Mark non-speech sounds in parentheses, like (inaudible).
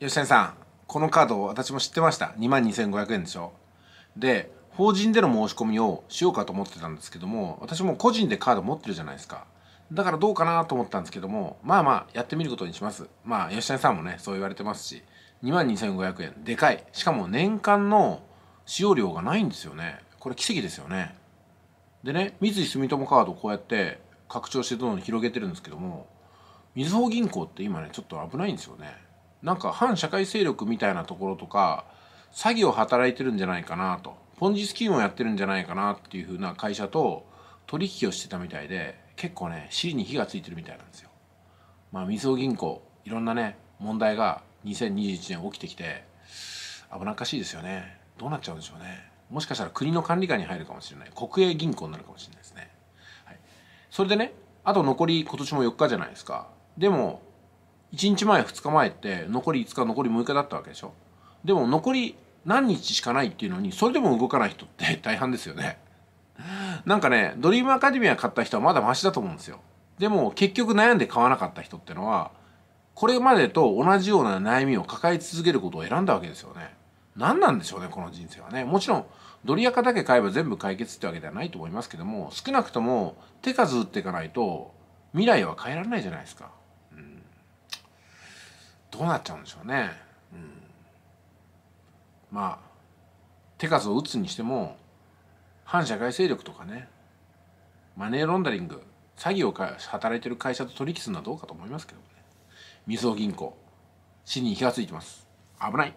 吉谷さんこのカード私も知ってました2万2500円でしょで法人での申し込みをしようかと思ってたんですけども私も個人でカード持ってるじゃないですかだからどうかなと思ったんですけどもまあまあやってみることにしますまあ吉谷さんもねそう言われてますし2万2500円でかいしかも年間の使用量がないんですよねこれ奇跡ですよねでね三井住友カードこうやって拡張してどんどん広げてるんですけどもみずほ銀行って今ねちょっと危ないんですよねなんか反社会勢力みたいなところとか詐欺を働いてるんじゃないかなとポンジスキームをやってるんじゃないかなっていうふうな会社と取引をしてたみたいで結構ね尻に火がついてるみたいなんですよ。まあみそ銀行いろんなね問題が2021年起きてきて危なっかしいですよねどうなっちゃうんでしょうねもしかしたら国の管理下に入るかもしれない国営銀行になるかもしれないですね、はい、それでねあと残り今年も4日じゃないですかでも1日前2日前って残り5日残り6日だったわけでしょでも残り何日しかないっていうのにそれでも動かない人って (laughs) 大半ですよねなんかねドリームアカデミア買った人はまだマシだと思うんですよでも結局悩んで買わなかった人ってのはこれまでと同じような悩みを抱え続けることを選んだわけですよね何なんでしょうねこの人生はねもちろんドリアカだけ買えば全部解決ってわけではないと思いますけども少なくとも手数打っていかないと未来は変えられないじゃないですかどうなっちゃうんでしょうね、うん、まあ手数を打つにしても反社会勢力とかねマネーロンダリング詐欺を働いてる会社と取引するのはどうかと思いますけどねみずほ銀行死に火がついてます危ない